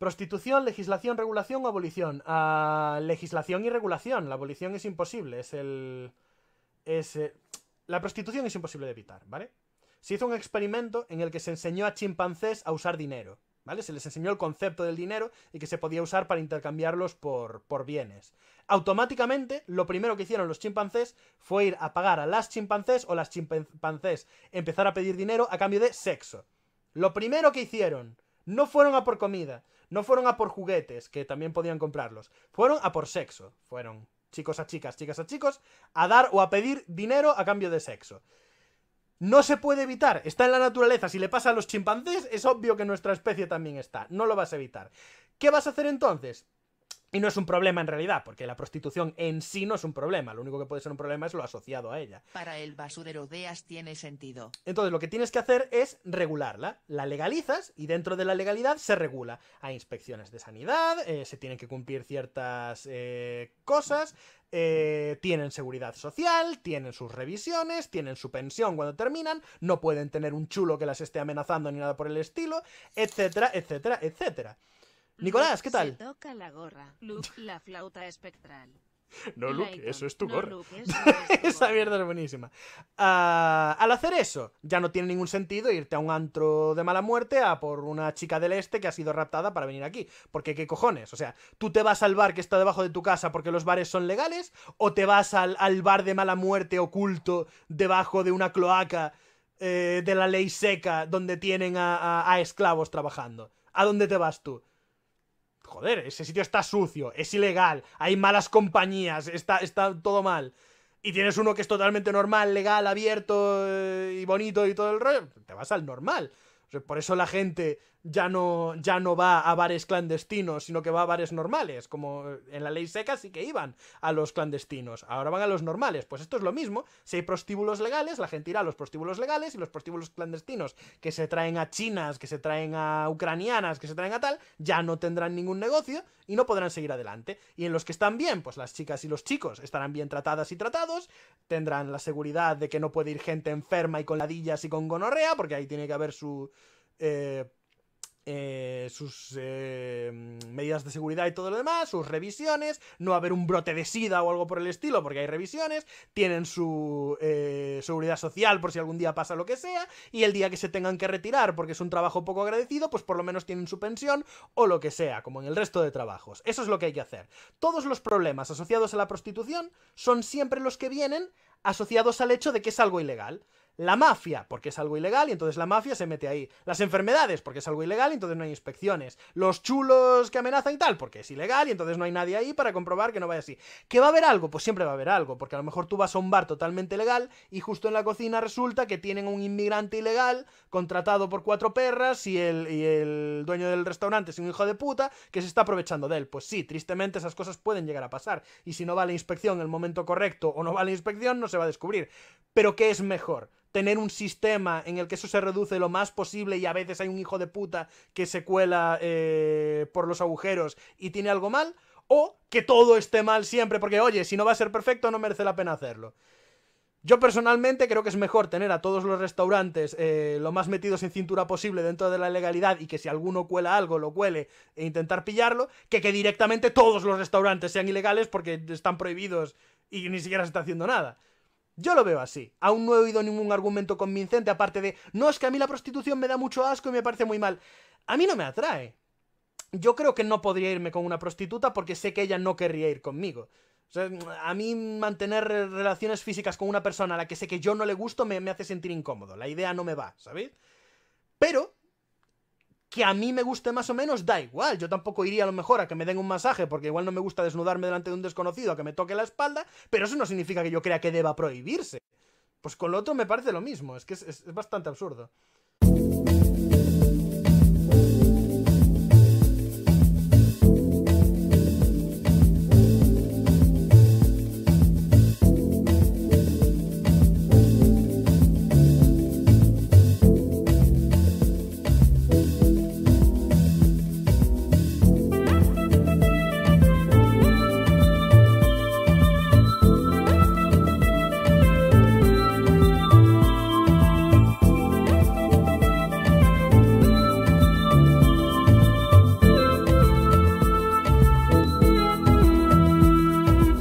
Prostitución, legislación, regulación o abolición. Ah, legislación y regulación. La abolición es imposible. Es el. Eh, la prostitución es imposible de evitar, ¿vale? Se hizo un experimento en el que se enseñó a chimpancés a usar dinero, ¿vale? Se les enseñó el concepto del dinero y que se podía usar para intercambiarlos por, por bienes. Automáticamente, lo primero que hicieron los chimpancés fue ir a pagar a las chimpancés o las chimpancés empezar a pedir dinero a cambio de sexo. Lo primero que hicieron no fueron a por comida, no fueron a por juguetes, que también podían comprarlos. Fueron a por sexo. Fueron chicos a chicas, chicas a chicos, a dar o a pedir dinero a cambio de sexo. No se puede evitar, está en la naturaleza. Si le pasa a los chimpancés, es obvio que nuestra especie también está. No lo vas a evitar. ¿Qué vas a hacer entonces? Y no es un problema en realidad, porque la prostitución en sí no es un problema. Lo único que puede ser un problema es lo asociado a ella. Para el basurero Deas tiene sentido. Entonces lo que tienes que hacer es regularla. La legalizas y dentro de la legalidad se regula. Hay inspecciones de sanidad, eh, se tienen que cumplir ciertas eh, cosas, eh, tienen seguridad social, tienen sus revisiones, tienen su pensión cuando terminan, no pueden tener un chulo que las esté amenazando ni nada por el estilo, etcétera, etcétera, etcétera. Nicolás, ¿qué tal? la la flauta espectral. No, Luke, eso es tu gorra. Esa mierda es buenísima. Ah, al hacer eso, ya no tiene ningún sentido irte a un antro de mala muerte a por una chica del este que ha sido raptada para venir aquí. Porque, ¿qué cojones? O sea, ¿tú te vas al bar que está debajo de tu casa porque los bares son legales? ¿O te vas al, bar de mala muerte oculto debajo de una cloaca eh, de la ley seca donde tienen a esclavos trabajando? ¿A dónde te vas tú? Joder, ese sitio está sucio, es ilegal, hay malas compañías, está, está todo mal. Y tienes uno que es totalmente normal, legal, abierto eh, y bonito y todo el rollo. Te vas al normal. Por eso la gente ya no, ya no va a bares clandestinos, sino que va a bares normales, como en la ley seca sí que iban a los clandestinos, ahora van a los normales, pues esto es lo mismo, si hay prostíbulos legales, la gente irá a los prostíbulos legales y los prostíbulos clandestinos que se traen a chinas, que se traen a ucranianas, que se traen a tal, ya no tendrán ningún negocio y no podrán seguir adelante. Y en los que están bien, pues las chicas y los chicos estarán bien tratadas y tratados, tendrán la seguridad de que no puede ir gente enferma y con ladillas y con gonorrea, porque ahí tiene que haber su... Eh, eh, sus eh, medidas de seguridad y todo lo demás, sus revisiones, no haber un brote de sida o algo por el estilo, porque hay revisiones, tienen su eh, seguridad social por si algún día pasa lo que sea, y el día que se tengan que retirar porque es un trabajo poco agradecido, pues por lo menos tienen su pensión o lo que sea, como en el resto de trabajos. Eso es lo que hay que hacer. Todos los problemas asociados a la prostitución son siempre los que vienen asociados al hecho de que es algo ilegal. La mafia, porque es algo ilegal y entonces la mafia se mete ahí. Las enfermedades, porque es algo ilegal y entonces no hay inspecciones. Los chulos que amenazan y tal, porque es ilegal y entonces no hay nadie ahí para comprobar que no vaya así. ¿Que va a haber algo? Pues siempre va a haber algo, porque a lo mejor tú vas a un bar totalmente legal y justo en la cocina resulta que tienen un inmigrante ilegal contratado por cuatro perras y el, y el dueño del restaurante es un hijo de puta que se está aprovechando de él. Pues sí, tristemente esas cosas pueden llegar a pasar y si no va la inspección en el momento correcto o no va la inspección no se va a descubrir. Pero ¿qué es mejor? tener un sistema en el que eso se reduce lo más posible y a veces hay un hijo de puta que se cuela eh, por los agujeros y tiene algo mal, o que todo esté mal siempre, porque oye, si no va a ser perfecto no merece la pena hacerlo. Yo personalmente creo que es mejor tener a todos los restaurantes eh, lo más metidos en cintura posible dentro de la legalidad y que si alguno cuela algo lo cuele e intentar pillarlo, que que directamente todos los restaurantes sean ilegales porque están prohibidos y ni siquiera se está haciendo nada. Yo lo veo así. Aún no he oído ningún argumento convincente aparte de, no es que a mí la prostitución me da mucho asco y me parece muy mal. A mí no me atrae. Yo creo que no podría irme con una prostituta porque sé que ella no querría ir conmigo. O sea, a mí mantener relaciones físicas con una persona a la que sé que yo no le gusto me, me hace sentir incómodo. La idea no me va, ¿sabéis? Pero que a mí me guste más o menos, da igual. Yo tampoco iría a lo mejor a que me den un masaje, porque igual no me gusta desnudarme delante de un desconocido a que me toque la espalda, pero eso no significa que yo crea que deba prohibirse. Pues con lo otro me parece lo mismo, es que es, bastante absurdo.